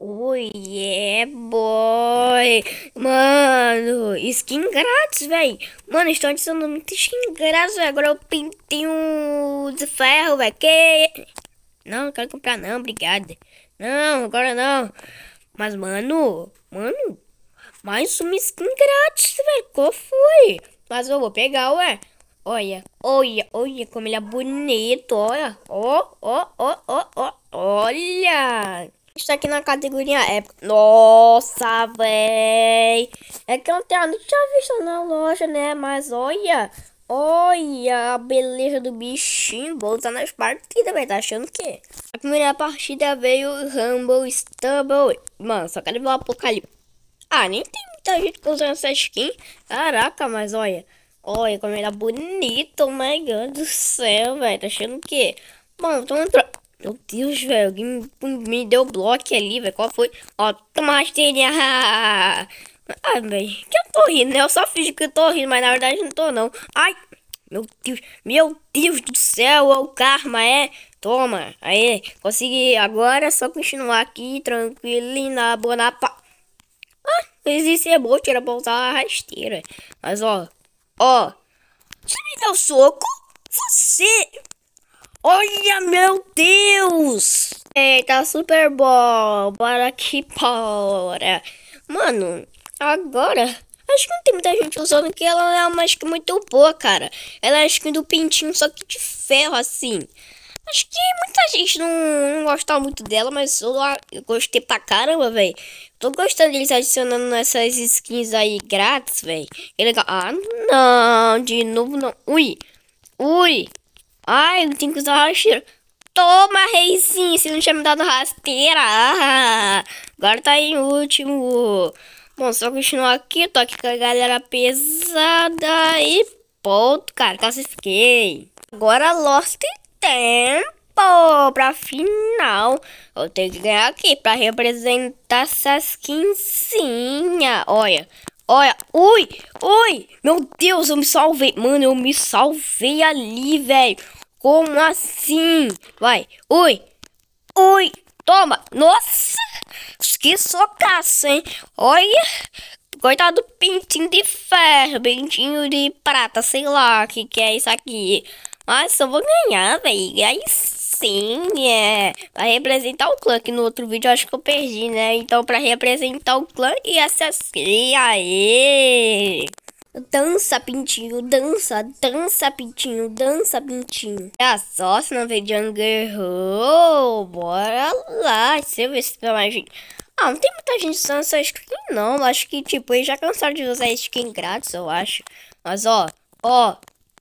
Oh yeah, boy! Mano, skin grátis, velho! Mano, estão adicionando muito skin grátis, Agora eu pintei um de ferro, velho. Que... Não, não quero comprar não, obrigada. Não, agora não. Mas, mano, mano, mais uma skin grátis, velho. Qual foi? Mas eu vou pegar, ué. Olha, olha, olha como ele é bonito, olha. Ó, ó, ó, ó, ó, olha. Está aqui na categoria época. Nossa, véi. É que eu não, tenho, não tinha visto na loja, né? Mas olha. Olha a beleza do bichinho. Vou usar nas partidas, velho. Tá achando que? A primeira partida veio Rumble, Stumble. Mano, só quero ver o Apocalipse. Ah, nem tem muita gente usando essa skin. Caraca, mas olha. Olha como ele é bonito. Oh my God do céu, velho. Tá achando que? Mano, tô entrando. Meu Deus, velho. Alguém me deu bloco ali, velho. Qual foi? Ó, Tomasteria. Ah, velho. Que eu tô rindo, né? Eu só fiz que eu tô rindo, mas na verdade não tô, não. Ai, meu Deus. Meu Deus do céu. É o karma, é? Toma. Aí, consegui. Agora é só continuar aqui, tranquilo, na boa, na pa. Ah, esse emote era pra usar a rasteira. Mas, ó. Ó. Você me deu soco? Você Olha, meu Deus! Eita, Super bom, bora que bora. Mano, agora, acho que não tem muita gente usando que ela é uma skin muito boa, cara. Ela é a skin do pintinho, só que de ferro, assim. Acho que muita gente não, não gostava muito dela, mas eu, eu gostei pra caramba, velho. Tô gostando deles adicionando essas skins aí grátis, velho. legal. Ah, não, de novo não. Ui, ui. Ai, tem que usar rasteira. Toma, reizinho, se não tinha me dado rasteira. Ah, agora tá em último. Bom, só continuar aqui. Tô aqui com a galera pesada. E ponto, cara. Classifiquei. Agora Lost Tempo pra final. Eu tenho que ganhar aqui pra representar essas quincinha. Olha, Olha, ui, ui, meu Deus, eu me salvei, mano, eu me salvei ali, velho. Como assim? Vai. oi oi Toma. Nossa. Que socaço, hein? Olha. Coitado do pintinho de ferro. Pintinho de prata. Sei lá o que, que é isso aqui. Mas eu vou ganhar, velho. Aí sim, é. Pra representar o clã, que no outro vídeo eu acho que eu perdi, né? Então, pra representar o clã, e essa e Aê! Dança, pintinho, dança, dança, pintinho, dança, pintinho. Olha só, se não veio de Angerro, bora lá, se tem mais gente. Ah, não tem muita gente usando essa skin não, acho que tipo, eles já cansaram de usar skin grátis, eu acho. Mas ó, ó,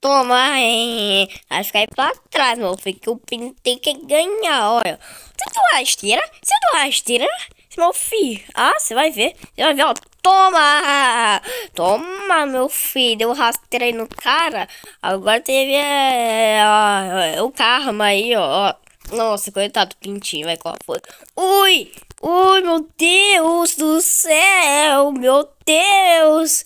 toma, hein, acho que aí pra trás, meu filho, que o pintinho tem que ganhar, olha. Você do rasteira? Você do rasteira? Meu filho, ah, você vai ver, você vai ver, ó, Toma! Toma, meu filho. Eu rastrei no cara. Agora teve é, ó, é, é, o karma aí, ó. Nossa, coitado pintinho, vai com a foto Ui! Ui, meu Deus do céu! Meu Deus!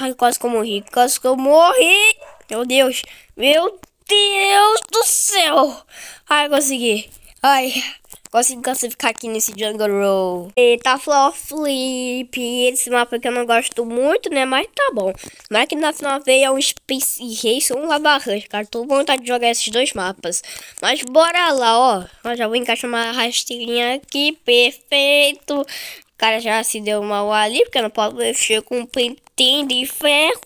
Ai, quase que eu morri, quase que eu morri! Meu Deus! Meu Deus do céu! Ai, consegui! Ai! Consigo classificar aqui nesse Jungle Roll. E tá Floor Flip. Esse mapa que eu não gosto muito, né? Mas tá bom. Mas que na final veio é um Space Race ou um Lava Rush, cara. Tô com vontade de jogar esses dois mapas. Mas bora lá, ó. Eu já vou encaixar uma rasteirinha aqui. Perfeito. O cara já se deu mal ali, porque eu não posso mexer com o pintinho de ferro.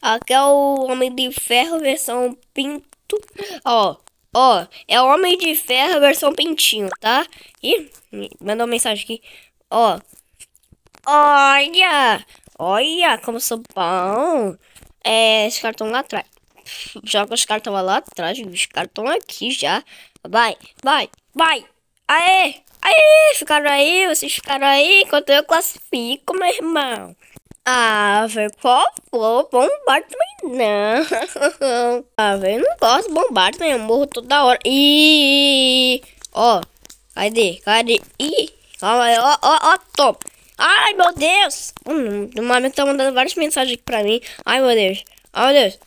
Aqui é o Homem de Ferro versão pinto. Ó, Ó, é Homem de Ferro versão Pintinho, tá? e mandou uma mensagem aqui. Ó. Olha! Olha como sou bom. É, esse cartão lá atrás. Joga os cartões lá atrás, os cartões aqui já. Vai, vai, vai. Aê! Aê! Ficaram aí, vocês ficaram aí enquanto eu classifico, meu irmão. Ah, velho, por favor, também não. Ah, velho, não posso bombar também, eu morro toda hora. Ih, ó, cadê, cadê? Ih, calma aí, ó, ó, ó, top. Ai, meu Deus. Hum, o Mamico tá mandando várias mensagens aqui pra mim. Ai, meu Deus, ai, meu Deus.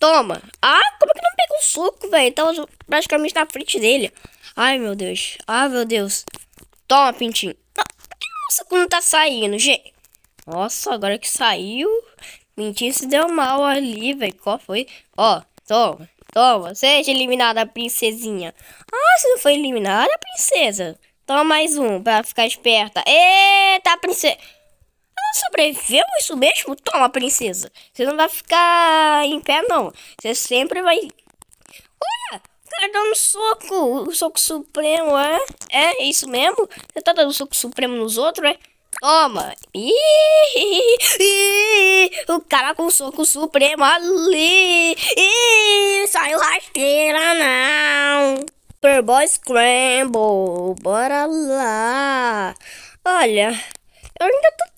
Toma. Ah, como é que não pegou o suco, velho? Tava tá praticamente na frente dele. Ai, meu Deus, ai, meu Deus. Toma, pintinho. Nossa, ah, como tá saindo, gente. Nossa, agora que saiu. Mentira se deu mal ali, velho. Qual foi? Ó, toma. Toma. Seja eliminada, princesinha. Ah, você não foi eliminada, princesa? Toma mais um pra ficar esperta. Eita, princesa. Ela sobreviveu isso mesmo? Toma, princesa. Você não vai ficar em pé, não. Você sempre vai... Olha, cara dando soco. O soco supremo, é? É isso mesmo? Você tá dando soco supremo nos outros, é? Toma! o cara com soco supremo ali! saiu rasteira, não! Superboy Scramble, bora lá! Olha, eu ainda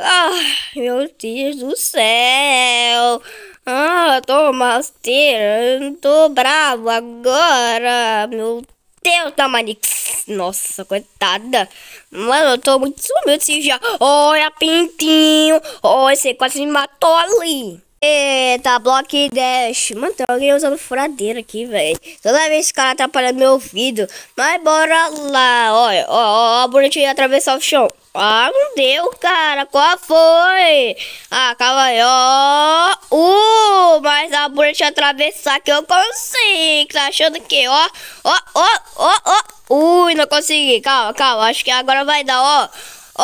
Ah, meu Deus do céu! Ah, tô masteirando, tô bravo agora! Meu Deus, Tamarix! Tá Nossa, coitada! Mano, eu tô muito sumido assim já! Olha, pintinho! Olha, você quase me matou ali! Eita, Block Dash. Mano, tem alguém usando furadeira aqui, velho. Toda vez esse cara atrapalhando tá meu ouvido. Mas bora lá. Olha, ó, ó, ó, bonitinha atravessar o chão. Ah, não deu, cara. Qual foi? Ah, calma aí, ó. Uh, mas a bonitinha atravessar que eu consigo. Tá achando que, ó, ó, ó, ó, ó. Ui, não consegui. Calma, calma. Acho que agora vai dar, ó.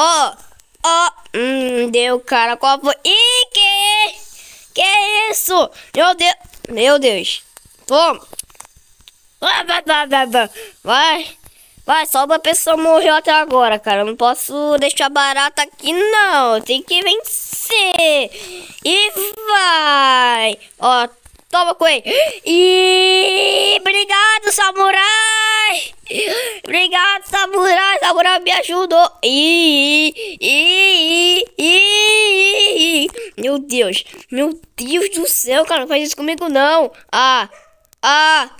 Ó, ó. Hum, deu, cara. Qual foi? Ih, que... Que é isso? Meu Deus. Meu Deus. Toma. Vai, vai, vai, vai. só uma pessoa morreu até agora, cara. Eu não posso deixar barata aqui, não. Tem que vencer. E vai. Ó, toma, coelho. E... Obrigado, samurai. Obrigado, samurai. Samurai me ajudou. E... E... E... e... Meu Deus. Meu Deus do céu, cara. Não faz isso comigo, não. Ah. Ah.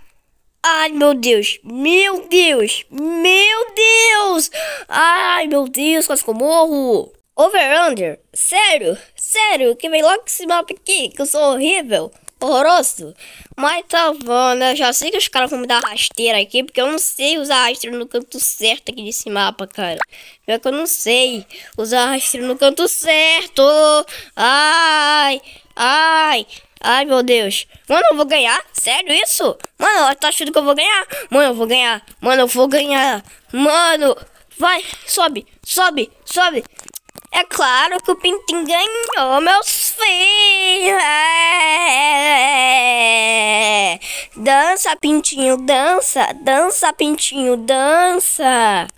Ai, meu Deus. Meu Deus. Meu Deus. Ai, meu Deus. Quase que eu morro. Over-under. Sério. Sério. Que vem logo esse mapa aqui. Que eu sou horrível horroroso. Mas tá bom, né? Eu já sei que os caras vão me dar rasteira aqui, porque eu não sei usar rasteiro no canto certo aqui desse mapa, cara. Pior que eu não sei usar rasteiro no canto certo. Ai, ai, ai, meu Deus. Mano, eu vou ganhar? Sério isso? Mano, tá achando que eu vou ganhar? Mano, eu vou ganhar. Mano, eu vou ganhar. Mano, vai, sobe, sobe, sobe. É claro que o Pintinho ganhou, meu Dança, pintinho, dança, dança, pintinho, dança.